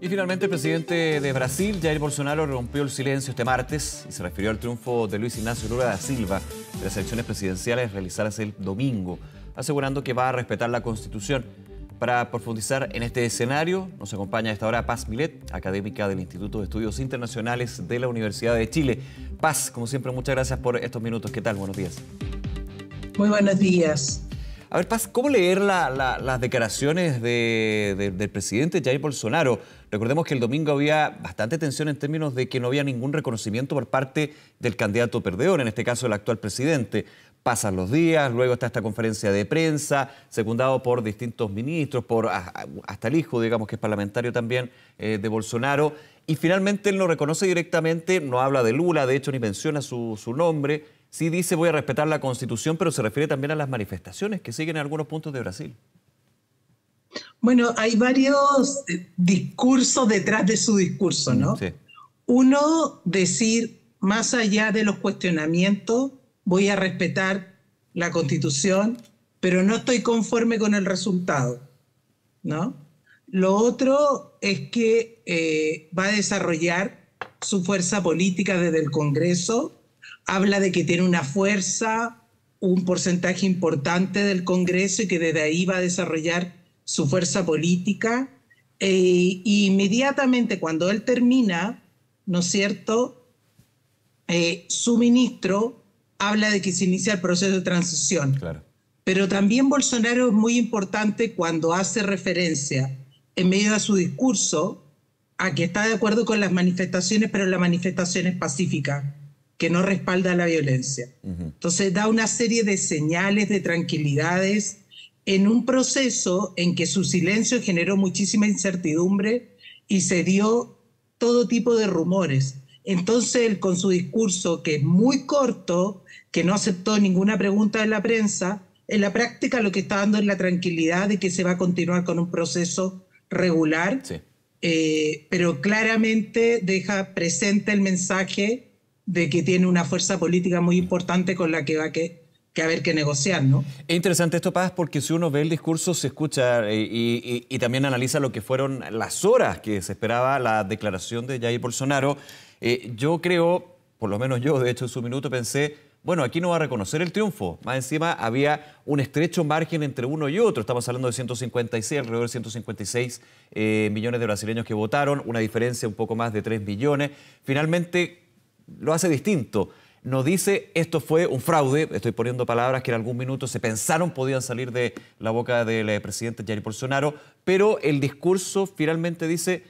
Y finalmente el presidente de Brasil, Jair Bolsonaro, rompió el silencio este martes y se refirió al triunfo de Luis Ignacio Lula da Silva de las elecciones presidenciales realizadas el domingo, asegurando que va a respetar la Constitución. Para profundizar en este escenario, nos acompaña esta hora Paz Milet, académica del Instituto de Estudios Internacionales de la Universidad de Chile. Paz, como siempre, muchas gracias por estos minutos. ¿Qué tal? Buenos días. Muy buenos días. A ver, ¿cómo leer las declaraciones del presidente Jair Bolsonaro? Recordemos que el domingo había bastante tensión en términos de que no había ningún reconocimiento por parte del candidato perdedor, en este caso el actual presidente. Pasan los días, luego está esta conferencia de prensa, secundado por distintos ministros, por hasta el hijo, digamos, que es parlamentario también eh, de Bolsonaro. Y finalmente él no reconoce directamente, no habla de Lula, de hecho ni menciona su, nombre. Sí dice voy a respetar la constitución, pero se refiere también a las manifestaciones que siguen en algunos puntos de Brasil. Bueno, hay varios eh, discursos detrás de su discurso, ¿no? Uno, decir, más allá de los cuestionamientos, voy a respetar la constitución, pero no estoy conforme con el resultado, ¿no? Lo otro es que eh, va a desarrollar su fuerza política desde el Congreso. Habla de que tiene una fuerza, un porcentaje importante del Congreso y que desde ahí va a desarrollar su fuerza política. y eh, inmediatamente cuando él termina, ¿no es cierto? Eh, su ministro habla de que se inicia el proceso de transición. Claro. Pero también Bolsonaro es muy importante cuando hace referencia en medio de su discurso a que está de acuerdo con las manifestaciones, pero la manifestación es pacífica, que no respalda la violencia. Entonces da una serie de señales, de tranquilidades, en un proceso en que su silencio generó muchísima incertidumbre y se dio todo tipo de rumores. Entonces él con su discurso, que es muy corto, que no aceptó ninguna pregunta de la prensa, en la práctica lo que está dando es la tranquilidad de que se va a continuar con un proceso regular, eh, pero claramente deja presente el mensaje de que tiene una fuerza política muy importante con la que va que, haber que negociar, ¿no? Es interesante esto, Paz, porque si uno ve el discurso, se escucha eh, y, también analiza lo que fueron las horas que se esperaba la declaración de Jair Bolsonaro. Eh, yo creo, por lo menos yo, de hecho, en su minuto pensé, bueno, aquí no va a reconocer el triunfo. Más encima había un estrecho margen entre uno y otro. Estamos hablando de 156, alrededor de 156 eh, millones de brasileños que votaron, una diferencia un poco más de 3 millones. Finalmente lo hace distinto. nos dice esto fue un fraude, estoy poniendo palabras que en algún minuto se pensaron podían salir de la boca del eh, presidente Jair Bolsonaro, pero el discurso finalmente dice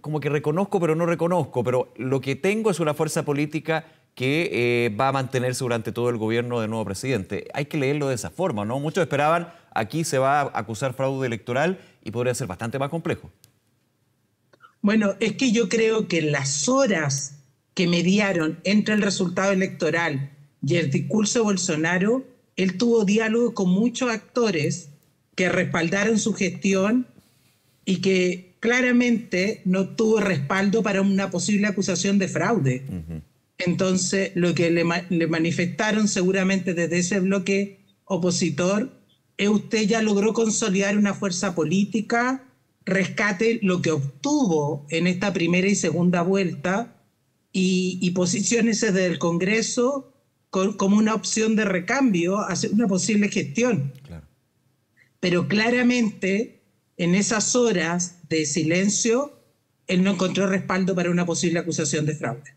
como que reconozco pero no reconozco, pero lo que tengo es una fuerza política que eh, va a mantenerse durante todo el gobierno del nuevo presidente. Hay que leerlo de esa forma, ¿no? Muchos esperaban, aquí se va a acusar fraude electoral y podría ser bastante más complejo. Bueno, es que yo creo que las horas que mediaron entre el resultado electoral y el discurso de Bolsonaro, él tuvo diálogo con muchos actores que respaldaron su gestión y que claramente no tuvo respaldo para una posible acusación de fraude. Entonces, lo que le, manifestaron seguramente desde ese bloque opositor es usted ya logró consolidar una fuerza política, rescate lo que obtuvo en esta primera y segunda vuelta y, y posiciones desde el Congreso como una opción de recambio hacia una posible gestión. Pero claramente, en esas horas de silencio, él no encontró respaldo para una posible acusación de fraude.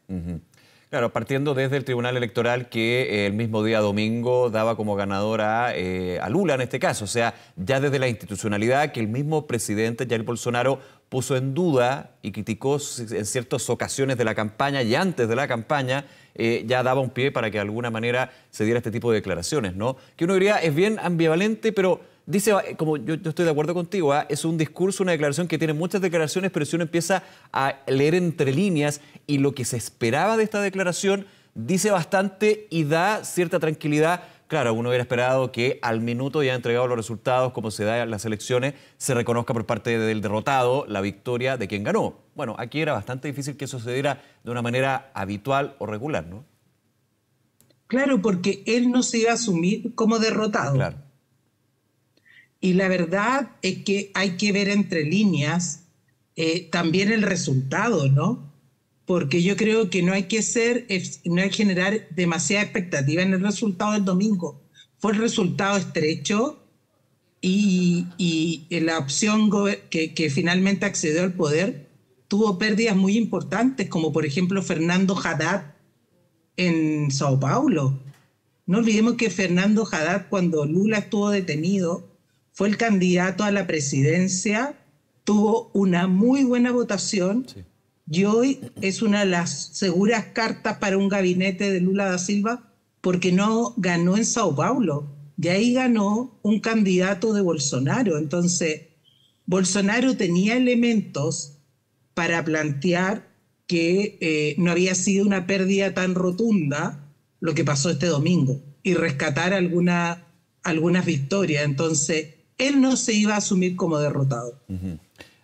Claro, partiendo desde el Tribunal Electoral que eh, el mismo día domingo daba como ganadora eh, a Lula en este caso, o sea, ya desde la institucionalidad que el mismo presidente Jair Bolsonaro puso en duda y criticó en ciertas ocasiones de la campaña y antes de la campaña, eh, ya daba un pie para que de alguna manera se diera este tipo de declaraciones, ¿no? Que uno diría es bien ambivalente, pero dice, ah, eh, como yo, estoy de acuerdo contigo, ah, es un discurso, una declaración que tiene muchas declaraciones, pero si uno empieza a leer entre líneas y lo que se esperaba de esta declaración, dice bastante y da cierta tranquilidad. Claro, uno hubiera esperado que al minuto ya entregado los resultados, como se da en las elecciones, se reconozca por parte del derrotado la victoria de quien ganó. Bueno, aquí era bastante difícil que sucediera de una manera habitual o regular, ¿no? Claro, porque él no se iba a asumir como derrotado. Claro y la verdad es que hay que ver entre líneas eh, también el resultado, ¿no? Porque yo creo que no hay que ser, no hay generar demasiada expectativa en el resultado del domingo. Fue un resultado estrecho y, la opción que, que finalmente accedió al poder tuvo pérdidas muy importantes, como por ejemplo Fernando Haddad en Sao Paulo. No olvidemos que Fernando Haddad, cuando Lula estuvo detenido, fue el candidato a la presidencia, tuvo una muy buena votación y hoy es una de las seguras cartas para un gabinete de Lula da Silva porque no ganó en Sao Paulo, y ahí ganó un candidato de Bolsonaro. Entonces, Bolsonaro tenía elementos para plantear que eh, no había sido una pérdida tan rotunda lo que pasó este domingo y rescatar alguna, algunas victorias. Entonces, él no se iba a asumir como derrotado.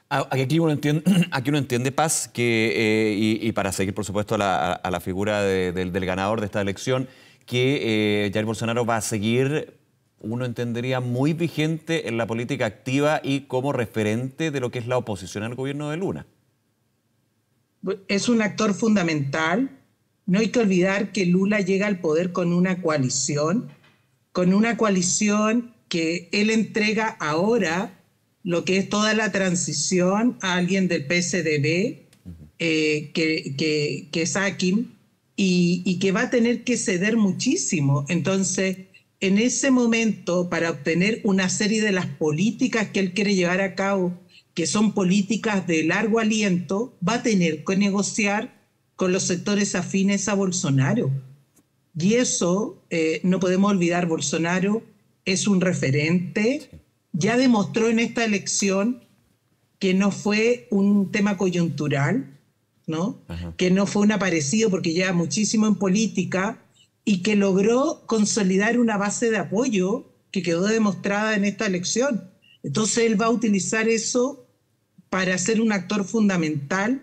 Aquí uno, entiende, Paz, que, eh, y, para seguir, por supuesto, a la, figura del, ganador de esta elección, que eh, Jair Bolsonaro va a seguir, uno entendería, muy vigente en la política activa y como referente de lo que es la oposición al gobierno de Luna. Es un actor fundamental. No hay que olvidar que Lula llega al poder con una coalición, con una coalición que él entrega ahora lo que es toda la transición a alguien del PSDB, eh, que, que, es Akin, y, que va a tener que ceder muchísimo. Entonces, en ese momento, para obtener una serie de las políticas que él quiere llevar a cabo, que son políticas de largo aliento, va a tener que negociar con los sectores afines a Bolsonaro. Y eso, eh, no podemos olvidar, Bolsonaro es un referente, ya demostró en esta elección que no fue un tema coyuntural, ¿no? que no fue un aparecido porque lleva muchísimo en política y que logró consolidar una base de apoyo que quedó demostrada en esta elección. Entonces él va a utilizar eso para ser un actor fundamental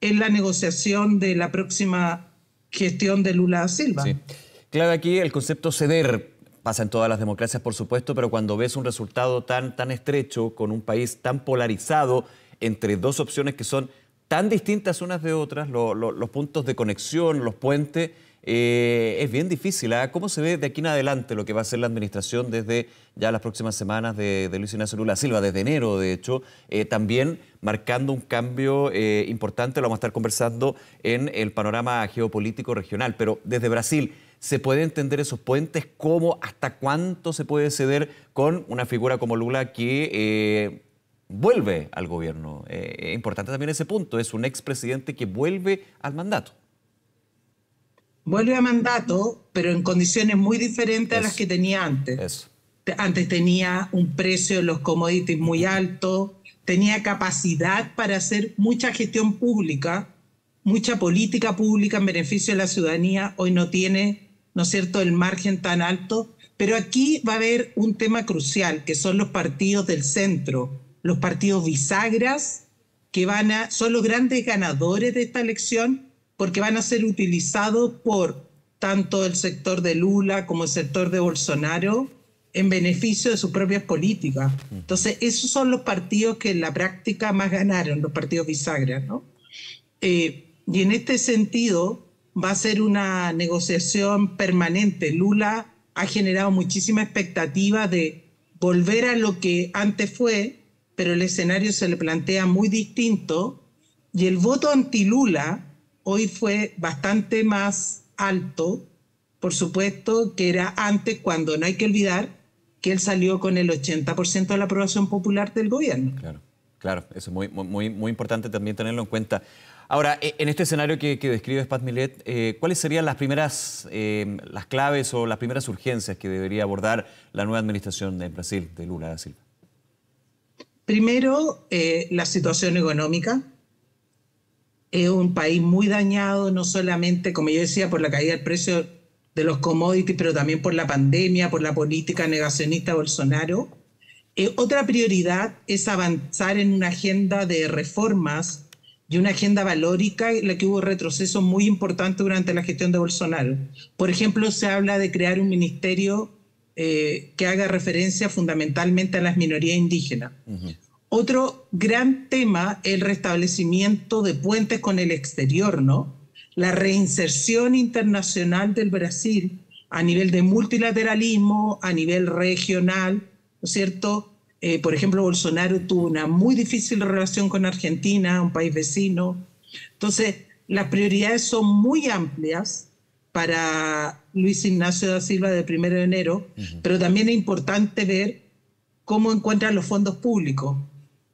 en la negociación de la próxima gestión de Lula Silva. Claro, aquí el concepto ceder, pasa en todas las democracias, por supuesto, pero cuando ves un resultado tan, tan estrecho, con un país tan polarizado entre dos opciones que son tan distintas unas de otras, los puntos de conexión, los puentes, eh, es bien difícil. ¿ah? ¿Cómo se ve de aquí en adelante lo que va a ser la administración desde ya las próximas semanas de, Luis Ignacio Lula Silva, desde enero, de hecho, eh, también marcando un cambio eh, importante? Lo vamos a estar conversando en el panorama geopolítico regional. Pero desde Brasil, se puede entender esos puentes, cómo, hasta cuánto se puede ceder con una figura como Lula que eh, vuelve al gobierno. Eh, importante también ese punto, es un expresidente que vuelve al mandato. Vuelve al mandato, pero en condiciones muy diferentes a las que tenía antes. Antes tenía un precio de los commodities muy alto, tenía capacidad para hacer mucha gestión pública, mucha política pública en beneficio de la ciudadanía, hoy no tiene ¿no es cierto?, el margen tan alto. Pero aquí va a haber un tema crucial, que son los partidos del centro, los partidos bisagras, que van a, son los grandes ganadores de esta elección, porque van a ser utilizados por tanto el sector de Lula como el sector de Bolsonaro en beneficio de sus propias políticas. Entonces, esos son los partidos que en la práctica más ganaron, los partidos bisagras, ¿no? Eh, y en este sentido, va a ser una negociación permanente. Lula ha generado muchísima expectativa de volver a lo que antes fue, pero el escenario se le plantea muy distinto y el voto anti-Lula hoy fue bastante más alto, por supuesto, que era antes cuando no hay que olvidar que él salió con el 80% de la aprobación popular del gobierno. Claro. Claro, eso es muy, muy, importante también tenerlo en cuenta. Ahora, e, en este escenario que, describe describes, Pat Millet, eh, ¿cuáles serían las primeras eh, las claves o las primeras urgencias que debería abordar la nueva administración de Brasil, de Lula da Silva? Primero, eh, la situación económica. Es un país muy dañado, no solamente, como yo decía, por la caída del precio de los commodities, pero también por la pandemia, por la política negacionista Bolsonaro eh, otra prioridad es avanzar en una agenda de reformas y una agenda valórica en la que hubo retroceso muy importante durante la gestión de Bolsonaro. Por ejemplo, se habla de crear un ministerio eh, que haga referencia fundamentalmente a las minorías indígenas. Otro gran tema, es el restablecimiento de puentes con el exterior, ¿no? La reinserción internacional del Brasil a nivel de multilateralismo, a nivel regional, cierto? Eh, por ejemplo, Bolsonaro tuvo una muy difícil relación con Argentina, un país vecino. Entonces, las prioridades son muy amplias para Luis Ignacio da Silva del 1 de enero, pero también es importante ver cómo encuentran los fondos públicos,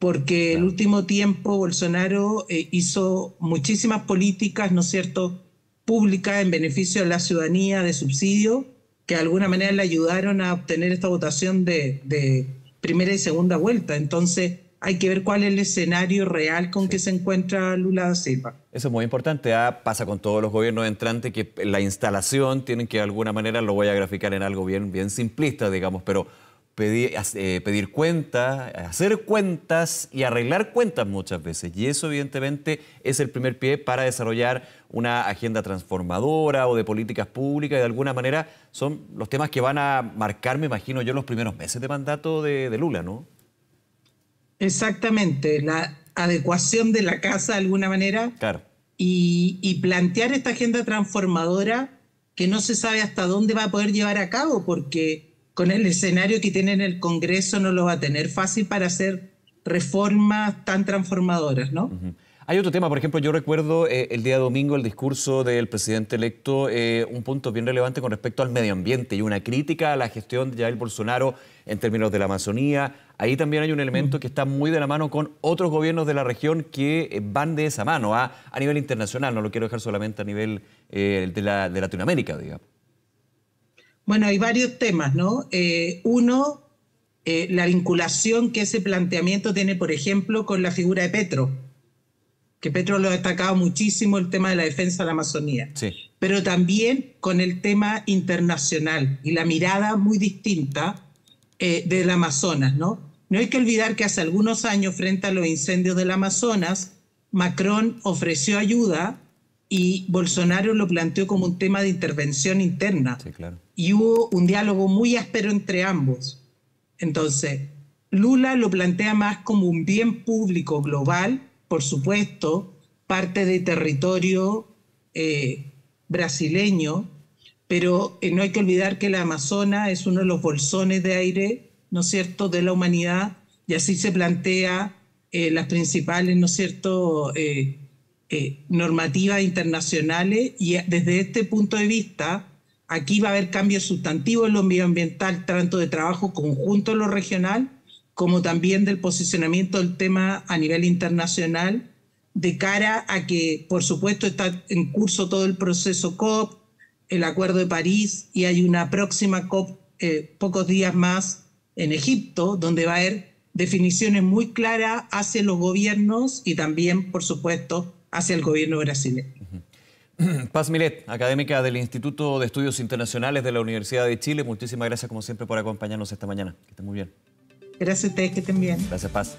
porque el último tiempo Bolsonaro eh, hizo muchísimas políticas, ¿no es cierto?, públicas en beneficio de la ciudadanía, de subsidio, que de alguna manera le ayudaron a obtener esta votación de, primera y segunda vuelta. Entonces, hay que ver cuál es el escenario real con que se encuentra Lula da Silva. Eso es muy importante. Ah, pasa con todos los gobiernos entrantes que la instalación tienen que de alguna manera, lo voy a graficar en algo bien, bien simplista, digamos, pero pedir, eh, cuentas, hacer cuentas y arreglar cuentas muchas veces. Y eso evidentemente es el primer pie para desarrollar una agenda transformadora o de políticas públicas. De alguna manera son los temas que van a marcar, me imagino yo, los primeros meses de mandato de, Lula, ¿no? Exactamente, la adecuación de la casa de alguna manera claro. y plantear esta agenda transformadora que no se sabe hasta dónde va a poder llevar a cabo porque con el escenario que tiene en el Congreso no lo va a tener fácil para hacer reformas tan transformadoras, ¿no? Hay otro tema, por ejemplo, yo recuerdo eh, el día domingo el discurso del presidente electo, eh, un punto bien relevante con respecto al medio ambiente y una crítica a la gestión de Jair Bolsonaro en términos de la Amazonía. Ahí también hay un elemento que está muy de la mano con otros gobiernos de la región que eh, van de esa mano ¿ah? a, nivel internacional, no lo quiero dejar solamente a nivel de, la, de Latinoamérica, digamos. Bueno, hay varios temas, ¿no? Eh, uno, eh, la vinculación que ese planteamiento tiene, por ejemplo, con la figura de Petro, que Petro lo ha destacado muchísimo el tema de la defensa de la Amazonía, sí. pero también con el tema internacional y la mirada muy distinta eh, del Amazonas, ¿no? No hay que olvidar que hace algunos años, frente a los incendios del Amazonas, Macron ofreció ayuda y Bolsonaro lo planteó como un tema de intervención interna. Y hubo un diálogo muy áspero entre ambos. Entonces, Lula lo plantea más como un bien público global, por supuesto, parte de territorio eh, brasileño, pero eh, no hay que olvidar que la Amazona es uno de los bolsones de aire, ¿no es cierto?, de la humanidad, y así se plantea eh, las principales, ¿no es cierto?, eh, normativas internacionales y desde este punto de vista, aquí va a haber cambios sustantivos en lo medioambiental, tanto de trabajo conjunto en lo regional como también del posicionamiento del tema a nivel internacional de cara a que, por supuesto, está en curso todo el proceso COP, el Acuerdo de París y hay una próxima COP eh, pocos días más en Egipto, donde va a haber definiciones muy claras hacia los gobiernos y también, por supuesto, hacia el gobierno brasileño. Paz Milet, académica del Instituto de Estudios Internacionales de la Universidad de Chile, muchísimas gracias como siempre por acompañarnos esta mañana. Que estén muy bien. Gracias a ustedes, que estén bien. Gracias, Paz.